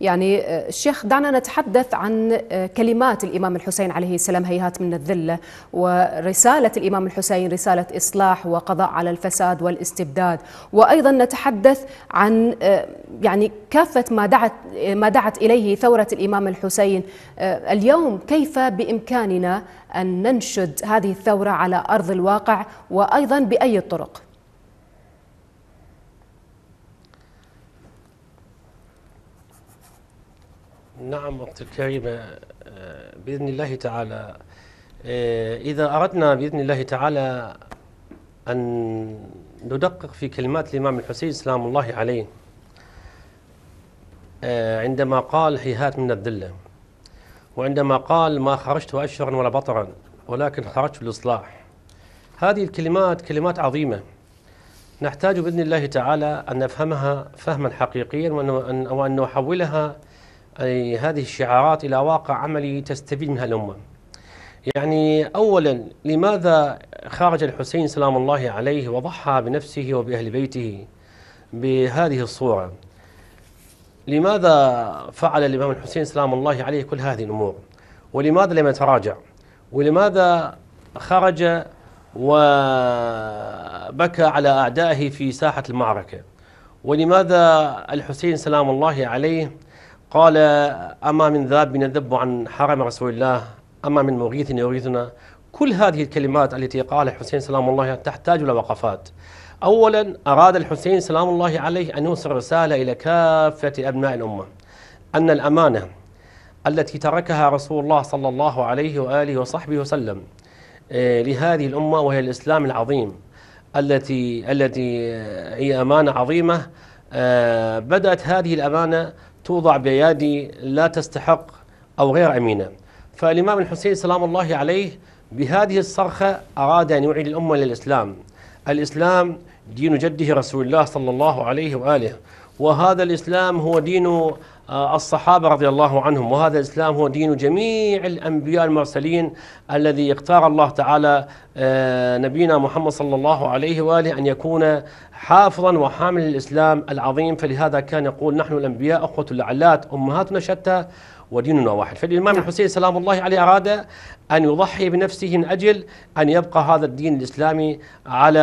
يعني آه، الشيخ دعنا نتحدث عن آه، كلمات الإمام الحسين عليه السلام هيهات من الذلة ورسالة الإمام الحسين رسالة إصلاح وقضاء على الفساد والاستبداد وأيضا نتحدث عن آه، يعني كافة ما دعت ما دعت إليه ثورة الإمام الحسين اليوم كيف بإمكاننا أن ننشد هذه الثورة على أرض الواقع وأيضا بأي الطرق نعم أختي الكريمة آه، بإذن الله تعالى آه، إذا أردنا بإذن الله تعالى أن ندقق في كلمات الإمام الحسين سلام الله عليه آه، عندما قال هيهات من الذلة وعندما قال ما خرجت أشهرا ولا بطرا ولكن خرجت للإصلاح هذه الكلمات كلمات عظيمة نحتاج بإذن الله تعالى أن نفهمها فهما حقيقيا وأن نحولها أي هذه الشعارات إلى واقع عملي تستفيد منها الأمة يعني أولا لماذا خرج الحسين سلام الله عليه وضحى بنفسه وبأهل بيته بهذه الصورة لماذا فعل الإمام الحسين سلام الله عليه كل هذه الأمور ولماذا لم يتراجع ولماذا خرج وبكى على أعدائه في ساحة المعركة ولماذا الحسين سلام الله عليه قال أما من ذاب يذب عن حرم رسول الله أما من مغيث يغيثنا كل هذه الكلمات التي قالها الحسين سلام الله تحتاج إلى وقفات أولا أراد الحسين سلام الله عليه أن يوصل رسالة إلى كافة أبناء الأمة أن الأمانة التي تركها رسول الله صلى الله عليه وآله وصحبه وسلم آه، لهذه الأمة وهي الإسلام العظيم التي التي هي أمانة عظيمة آه، بدأت هذه الأمانة توضع بأيادي لا تستحق أو غير أمينة فالإمام الحسين سلام الله عليه بهذه الصرخة أراد أن يعيد الأمة للإسلام الإسلام دين جده رسول الله صلى الله عليه وآله وهذا الإسلام هو دين آه، الصحابة رضي الله عنهم وهذا الإسلام هو دين جميع الأنبياء المرسلين الذي اختار الله تعالى آه، نبينا محمد صلى الله عليه وآله أن يكون حافظا وحامل الإسلام العظيم فلهذا كان يقول نحن الأنبياء أخوة العلات أمهاتنا شتى وديننا واحد فالإمام نعم. الحسين سلام الله عليه أراد أن يضحي بنفسه من أجل أن يبقى هذا الدين الإسلامي على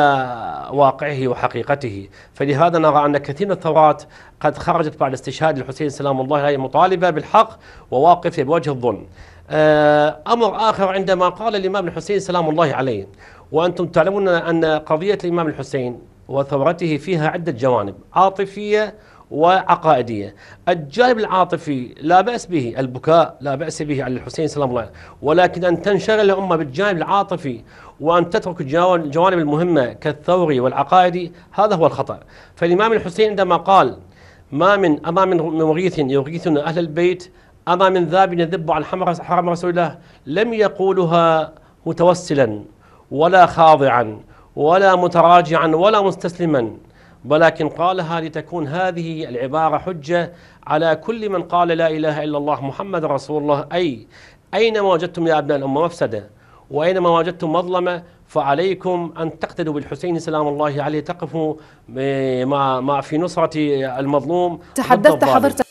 واقعه وحقيقته فلهذا نرى أن كثير من الثورات قد خرجت بعد استشهاد الحسين سلام الله عليه مطالبة بالحق وواقفة بوجه الظلم آه، أمر آخر عندما قال الإمام الحسين سلام الله عليه وأنتم تعلمون أن قضية الإمام الحسين وثورته فيها عدة جوانب عاطفية وعقائدية الجانب العاطفي لا بأس به البكاء لا بأس به على الحسين سلام الله ولكن أن تنشغل الأمة بالجانب العاطفي وأن تترك الجوانب المهمة كالثوري والعقائدي هذا هو الخطأ فالإمام الحسين عندما قال ما من أما من مغيث يغيثنا أهل البيت أما من ذاب يذب عن حرم رسول الله لم يقولها متوسلا ولا خاضعا ولا متراجعا ولا مستسلما ولكن قالها لتكون هذه العبارة حجة على كل من قال لا إله إلا الله محمد رسول الله أي أينما وجدتم يا أبناء الأمة مفسدة وأينما وجدتم مظلمة فعليكم أن تقتدوا بالحسين سلام الله عليه تقفوا مع في نصرة المظلوم تحدثت حضرتك